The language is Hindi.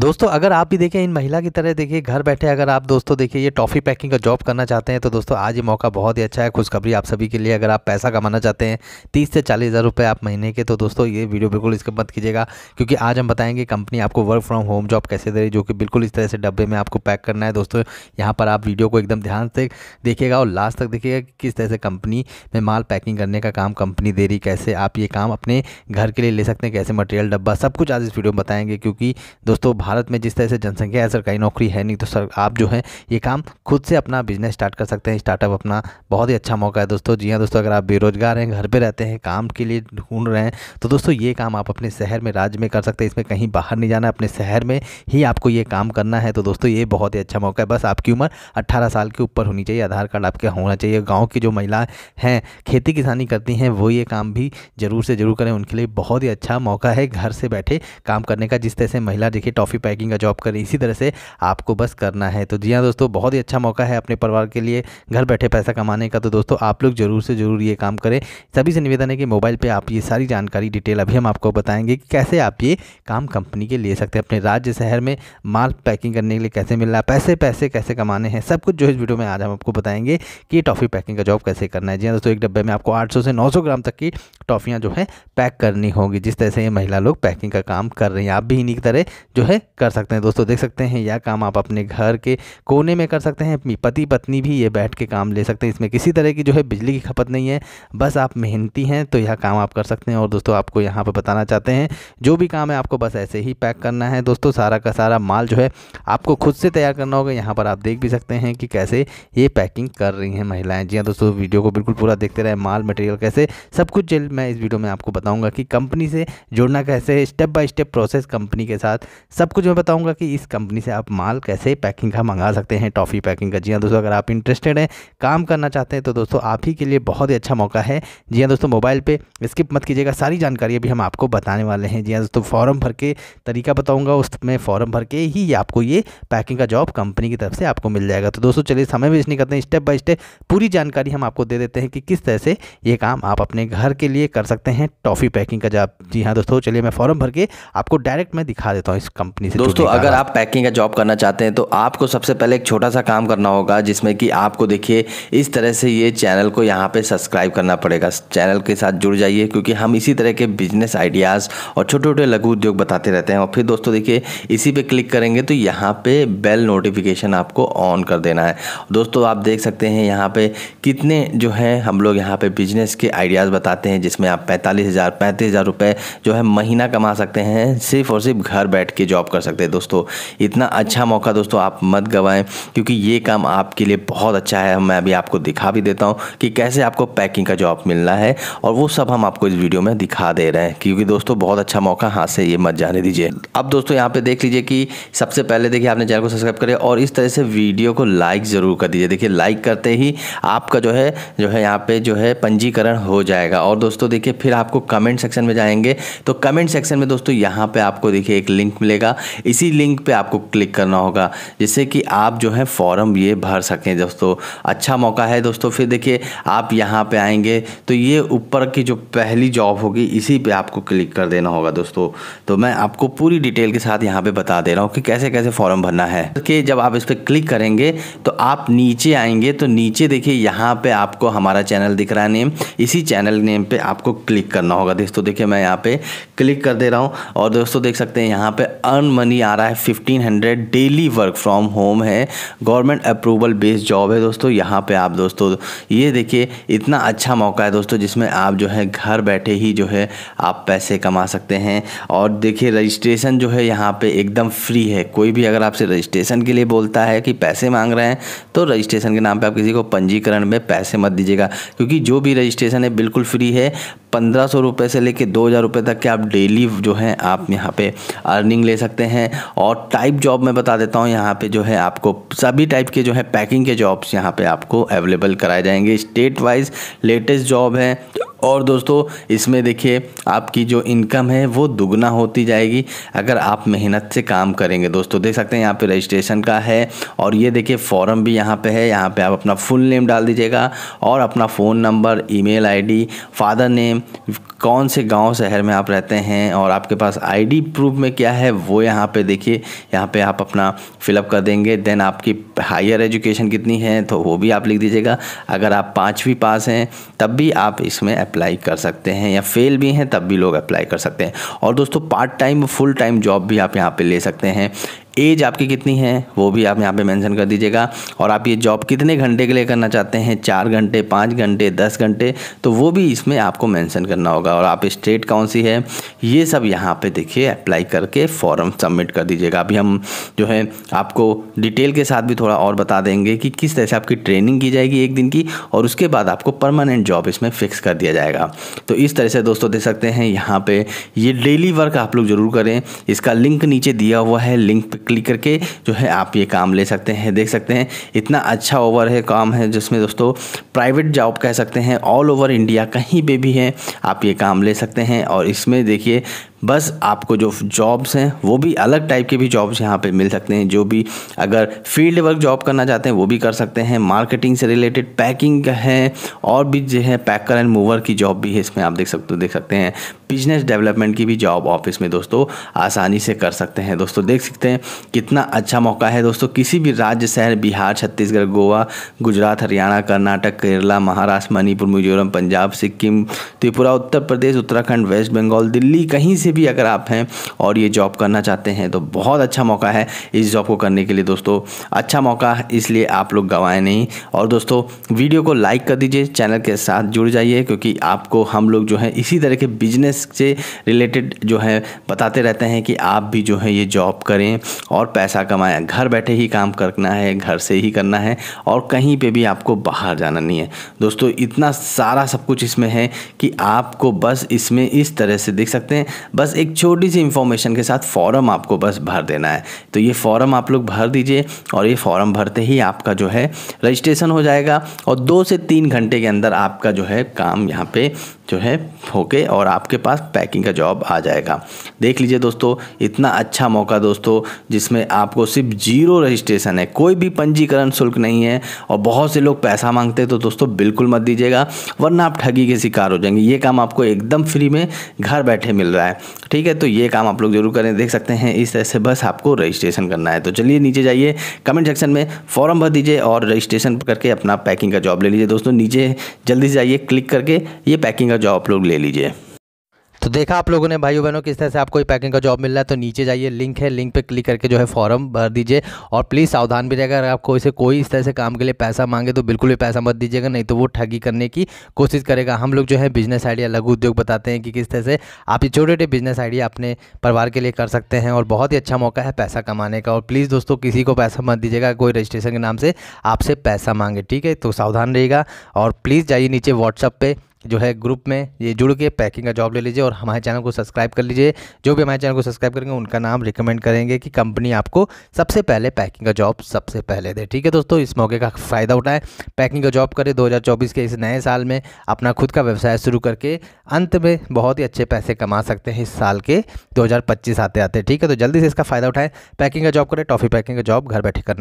दोस्तों अगर आप भी देखिए इन महिला की तरह देखिए घर बैठे अगर आप दोस्तों देखिए ये टॉफ़ी पैकिंग का जॉब करना चाहते हैं तो दोस्तों आज ये मौका बहुत ही अच्छा है खुशखबरी आप सभी के लिए अगर आप पैसा कमाना चाहते हैं तीस से चालीस हज़ार रुपये आप महीने के तो दोस्तों ये वीडियो बिल्कुल इसके मत कीजिएगा क्योंकि आज हम बताएंगे कंपनी आपको वर्क फ्रॉम होम जॉब कैसे दे रही जो कि बिल्कुल इस तरह से डब्बे में आपको पैक करना है दोस्तों यहाँ पर आप वीडियो को एकदम ध्यान से देखिएगा और लास्ट तक देखिएगा किस तरह से कंपनी में माल पैकिंग करने का काम कंपनी दे रही कैसे आप ये काम अपने घर के लिए ले सकते हैं कैसे मटेरियल डब्बा सब कुछ आज इस वीडियो में बताएंगे क्योंकि दोस्तों भारत में जिस तरह से जनसंख्या है सरकारी नौकरी है नहीं तो सर आप जो है ये काम खुद से अपना बिजनेस स्टार्ट कर सकते हैं स्टार्टअप अपना बहुत ही अच्छा मौका है दोस्तों जी हाँ दोस्तों अगर आप बेरोजगार हैं घर पर रहते हैं काम के लिए ढूंढ रहे हैं तो दोस्तों ये काम आप अपने शहर में राज्य में कर सकते हैं इसमें कहीं बाहर नहीं जाना अपने शहर में ही आपको ये काम करना है तो दोस्तों ये बहुत ही अच्छा मौका है बस आपकी उम्र अट्ठारह साल के ऊपर होनी चाहिए आधार कार्ड आपके होना चाहिए गाँव की जो महिलाएँ हैं खेती किसानी करती हैं वो ये काम भी ज़रूर से ज़रूर करें उनके लिए बहुत ही अच्छा मौका है घर से बैठे काम करने का जिस तरह से महिला देखिए टॉफी कॉफ़ी पैकिंग का जॉब करें इसी तरह से आपको बस करना है तो जी हाँ दोस्तों बहुत ही अच्छा मौका है अपने परिवार के लिए घर बैठे पैसा कमाने का तो दोस्तों आप लोग ज़रूर से ज़रूर ये काम करें सभी से निवेदन है कि मोबाइल पर आप ये सारी जानकारी डिटेल अभी हम आपको बताएंगे कि कैसे आप ये काम कंपनी के ले सकते हैं अपने राज्य शहर में माल पैकिंग करने के लिए कैसे मिल रहा है पैसे पैसे कैसे कमाने हैं सब कुछ जो इस वीडियो में आज हम आपको बताएंगे कि टॉफ़ी पैकिंग का जॉब कैसे करना है जी हाँ दोस्तों एक डब्बे में आपको 800 से 900 ग्राम तक की टॉफ़ियाँ जो है पैक करनी होगी जिस तरह से ये महिला लोग पैकिंग का काम कर रही हैं आप भी इन्हीं की तरह जो है कर सकते हैं दोस्तों देख सकते हैं यह काम आप अपने घर के कोने में कर सकते हैं अपनी पति पत्नी भी ये बैठ के काम ले सकते हैं इसमें किसी तरह की जो है बिजली की खपत नहीं है बस आप मेहनती हैं तो यह काम आप कर सकते हैं और दोस्तों आपको यहाँ पर बताना चाहते हैं जो भी काम है आपको बस ऐसे ही पैक करना है दोस्तों सारा का सारा माल जो है आपको खुद से तैयार करना होगा यहाँ पर आप देख भी सकते हैं कि कैसे ये पैकिंग कर रही हैं महिलाएं जी हाँ दोस्तों वीडियो को बिल्कुल पूरा देखते रहे माल मटेरियल कैसे सब कुछ मैं इस वीडियो में आपको बताऊंगा कि कंपनी से जुड़ना कैसे step by step process company के साथ सब आपको कुछ मैं बताऊँगा कि इस कंपनी से आप माल कैसे पैकिंग का मंगा सकते हैं टॉफ़ी पैकिंग का जी हाँ दोस्तों अगर आप इंटरेस्टेड हैं काम करना चाहते हैं तो दोस्तों आप ही के लिए बहुत ही अच्छा मौका है जी हाँ दोस्तों मोबाइल पर स्किप मत कीजिएगा सारी जानकारी अभी हम आपको बताने वाले हैं जी हाँ दोस्तों फॉर्म भर के तरीका बताऊँगा उसमें फॉर्म भर के ही आपको ये पैकिंग का जॉब कंपनी की तरफ से आपको मिल जाएगा तो दोस्तों चलिए समय वेस्ट नहीं करते हैं स्टेप बाय स्टेप पूरी जानकारी हम आपको दे देते हैं कि किस तरह से ये काम आप अपने घर के लिए कर सकते हैं टॉफ़ी पैकिंग का जॉब जी हाँ दोस्तों चलिए मैं फॉर्म भर के आपको डायरेक्ट मैं दिखा देता हूँ इस कंपनी कंपनी से दोस्तों अगर आप पैकिंग का जॉब करना चाहते हैं तो आपको सबसे पहले एक छोटा सा काम करना होगा जिसमें कि आपको देखिए इस तरह से ये चैनल को यहाँ पे सब्सक्राइब करना पड़ेगा चैनल के साथ जुड़ जाइए क्योंकि हम इसी तरह के बिजनेस आइडियाज़ और छोटे छोटे लघु उद्योग बताते रहते हैं और फिर दोस्तों देखिए इसी पे क्लिक करेंगे तो यहाँ पे बेल नोटिफिकेशन आपको ऑन कर देना है दोस्तों आप देख सकते हैं यहाँ पे कितने जो हैं हम लोग यहाँ पे बिजनेस के आइडियाज़ बताते हैं जिसमें आप पैंतालीस हज़ार पैंतीस हज़ार रुपये जो है महीना कमा सकते हैं सिर्फ और सिर्फ घर बैठ के जॉब कर सकते हैं दोस्तों इतना अच्छा मौका दोस्तों आप मत गवाएं क्योंकि ये काम आपके लिए बहुत अच्छा है मैं अभी आपको दिखा भी देता हूँ कि कैसे आपको पैकिंग का जॉब मिलना है और वो सब हम आपको इस वीडियो में दिखा दे रहे हैं क्योंकि दोस्तों बहुत अच्छा मौका हाथ से ये मत जाने दीजिए अब दोस्तों यहाँ पे देख लीजिए कि सबसे पहले देखिए आपने चैनल को सब्सक्राइब करें और इस तरह से वीडियो को लाइक ज़रूर कर दीजिए देखिए लाइक करते ही आपका जो है जो है यहाँ पे जो है पंजीकरण हो जाएगा और दोस्तों देखिए फिर आपको कमेंट सेक्शन में जाएंगे तो कमेंट सेक्शन में दोस्तों यहाँ पे आपको देखिए एक लिंक मिलेगा होगा इसी लिंक पे आपको क्लिक करना होगा जिससे कि आप जो है फॉर्म ये भर सकें दोस्तों अच्छा मौका है दोस्तों फिर देखिए आप यहाँ पे आएंगे तो ये ऊपर की जो पहली जॉब होगी इसी पे आपको क्लिक कर देना होगा दोस्तों तो मैं आपको पूरी डिटेल के साथ यहाँ पर बता दे रहा हूँ कि कैसे कैसे फॉर्म भरना है कि जब आप इस पर क्लिक करेंगे तो आप नीचे आएंगे तो नीचे देखिए यहाँ पर आपको हमारा चैनल दिख रहा है नेम इसी चैनल नेम पर आपको क्लिक करना होगा दोस्तों देखिए मैं यहाँ पर क्लिक कर दे रहा हूँ और दोस्तों देख सकते हैं यहाँ पे अर्न मनी आ रहा है fifteen hundred daily work from home है गवर्नमेंट अप्रूवल बेस्ड जॉब है दोस्तों यहाँ पे आप दोस्तों ये देखिए इतना अच्छा मौका है दोस्तों जिसमें आप जो है घर बैठे ही जो है आप पैसे कमा सकते हैं और देखिए रजिस्ट्रेशन जो है यहाँ पे एकदम फ्री है कोई भी अगर आपसे रजिस्ट्रेशन के लिए बोलता है कि पैसे मांग रहे हैं तो रजिस्ट्रेशन के नाम पर आप किसी को पंजीकरण में पैसे मत दीजिएगा क्योंकि जो भी रजिस्ट्रेशन है बिल्कुल फ्री है पंद्रह सौ रुपये से लेकर दो हज़ार रुपये तक के आप डेली जो है आप यहाँ पे अर्निंग ले सकते सकते हैं और टाइप जॉब मैं बता देता हूँ यहाँ पे जो है आपको सभी टाइप के जो है पैकिंग के जॉब्स यहाँ पे आपको अवेलेबल कराए जाएंगे स्टेट वाइज लेटेस्ट जॉब है और दोस्तों इसमें देखिए आपकी जो इनकम है वो दुगना होती जाएगी अगर आप मेहनत से काम करेंगे दोस्तों देख सकते हैं यहाँ पे रजिस्ट्रेशन का है और ये देखिए फॉर्म भी यहाँ पे है यहाँ पे आप अपना फुल नेम डाल दीजिएगा और अपना phone number email ID father name कौन से गांव शहर में आप रहते हैं और आपके पास आईडी प्रूफ में क्या है वो यहाँ पे देखिए यहाँ पे आप अपना फिलअप कर देंगे देन आपकी हायर एजुकेशन कितनी है तो वो भी आप लिख दीजिएगा अगर आप पाँचवीं पास हैं तब भी आप इसमें अप्लाई कर सकते हैं या फेल भी हैं तब भी लोग अप्लाई कर सकते हैं और दोस्तों part time full time job भी आप यहाँ पे ले सकते हैं एज आपकी कितनी है वो भी आप यहाँ पे मेंशन कर दीजिएगा और आप ये जॉब कितने घंटे के लिए करना चाहते हैं चार घंटे पाँच घंटे दस घंटे तो वो भी इसमें आपको मेंशन करना होगा और आप स्टेट कौन सी है ये सब यहाँ पे देखिए अप्लाई करके फॉर्म सबमिट कर दीजिएगा अभी हम जो है आपको डिटेल के साथ भी थोड़ा और बता देंगे कि किस तरह से आपकी ट्रेनिंग की जाएगी एक दिन की और उसके बाद आपको परमानेंट जॉब इसमें फ़िक्स कर दिया जाएगा तो इस तरह से दोस्तों देख सकते हैं यहाँ पर ये डेली वर्क आप लोग ज़रूर करें इसका लिंक नीचे दिया हुआ है लिंक क्लिक करके जो है आप ये काम ले सकते हैं देख सकते हैं इतना अच्छा ओवर है काम है जिसमें दोस्तों प्राइवेट जॉब कह सकते हैं ऑल ओवर इंडिया कहीं पर भी है आप ये काम ले सकते हैं और इसमें देखिए बस आपको जो जॉब्स हैं वो भी अलग टाइप के भी जॉब्स यहाँ पे मिल सकते हैं जो भी अगर फील्ड वर्क जॉब करना चाहते हैं वो भी कर सकते हैं मार्केटिंग से रिलेटेड पैकिंग है और भी जो है पैकर एंड मूवर की जॉब भी है इसमें आप देख सकते हो देख सकते हैं बिजनेस डेवलपमेंट की भी जॉब ऑफिस में दोस्तों आसानी से कर सकते हैं दोस्तों देख सकते हैं कितना अच्छा मौका है दोस्तों किसी भी राज्य शहर बिहार छत्तीसगढ़ गोवा गुजरात हरियाणा कर्नाटक केरला महाराष्ट्र मणिपुर मिजोरम पंजाब सिक्किम त्रिपुरा उत्तर प्रदेश उत्तराखंड वेस्ट बंगाल दिल्ली कहीं से भी अगर आप हैं और ये जॉब करना चाहते हैं तो बहुत अच्छा मौका है इस जॉब को करने के लिए दोस्तों अच्छा मौका है इसलिए आप लोग गंवाएं नहीं और दोस्तों वीडियो को लाइक कर दीजिए चैनल के साथ जुड़ जाइए क्योंकि आपको हम लोग जो है इसी तरह के बिजनेस से रिलेटेड जो है बताते रहते हैं कि आप भी जो है ये जॉब करें और पैसा कमाएं घर बैठे ही काम करना है घर से ही करना है और कहीं पे भी आपको बाहर जाना नहीं है दोस्तों इतना सारा सब कुछ इसमें है कि आपको बस इसमें इस तरह से देख सकते हैं बस बस एक छोटी सी इन्फॉर्मेशन के साथ फॉर्म आपको बस भर देना है तो ये फॉर्म आप लोग भर दीजिए और ये फॉर्म भरते ही आपका जो है रजिस्ट्रेशन हो जाएगा और दो से तीन घंटे के अंदर आपका जो है काम यहाँ पे जो है होके और आपके पास पैकिंग का जॉब आ जाएगा देख लीजिए दोस्तों इतना अच्छा मौका दोस्तों जिसमें आपको सिर्फ जीरो रजिस्ट्रेशन है कोई भी पंजीकरण शुल्क नहीं है और बहुत से लोग पैसा मांगते हैं तो दोस्तों बिल्कुल मत दीजिएगा वरना आप ठगी के शिकार हो जाएंगे ये काम आपको एकदम फ्री में घर बैठे मिल रहा है ठीक है तो ये काम आप लोग जरूर करें देख सकते हैं इस तरह से बस आपको रजिस्ट्रेशन करना है तो चलिए नीचे जाइए कमेंट सेक्शन में फॉर्म भर दीजिए और रजिस्ट्रेशन करके अपना पैकिंग का जॉब ले लीजिए दोस्तों नीचे जल्दी से जाइए क्लिक करके ये पैकिंग का जॉब लोग ले लीजिए तो देखा आप लोगों ने भाइयों बहनों किस तरह से आपको पैकिंग का जॉब मिल रहा है तो नीचे जाइए लिंक है लिंक पे क्लिक करके जो है फॉर्म भर दीजिए और प्लीज़ सावधान भी रहेगा अगर आपको इसे कोई इस तरह से काम के लिए पैसा मांगे तो बिल्कुल भी पैसा मत दीजिएगा नहीं तो वो ठगी करने की कोशिश करेगा हम लोग जो है बिजनेस आइडिया लघु उद्योग बताते हैं कि किस तरह से आप ये छोटे छोटे बिजनेस आइडिया अपने परिवार के लिए कर सकते हैं और बहुत ही अच्छा मौका है पैसा कमाने का और प्लीज़ दोस्तों किसी को पैसा मत दीजिएगा कोई रजिस्ट्रेशन के नाम से आपसे पैसा मांगे ठीक है तो सावधान रहेगा और प्लीज़ जाइए नीचे व्हाट्सअप पर जो है ग्रुप में ये जुड़ के पैकिंग का जॉब ले लीजिए और हमारे चैनल को सब्सक्राइब कर लीजिए जो भी हमारे चैनल को सब्सक्राइब करेंगे उनका नाम रिकमेंड करेंगे कि कंपनी आपको सबसे पहले पैकिंग का जॉब सबसे पहले दे ठीक है दोस्तों इस मौके का फ़ायदा उठाएं पैकिंग का जॉब करें 2024 के इस नए साल में अपना खुद का व्यवसाय शुरू करके अंत में बहुत ही अच्छे पैसे कमा सकते हैं इस साल के दो आते आते ठीक है तो जल्दी से इसका फ़ायदा उठाएं पैकिंग का जॉब करें टॉफ़ी पैकिंग का जॉब घर बैठे करना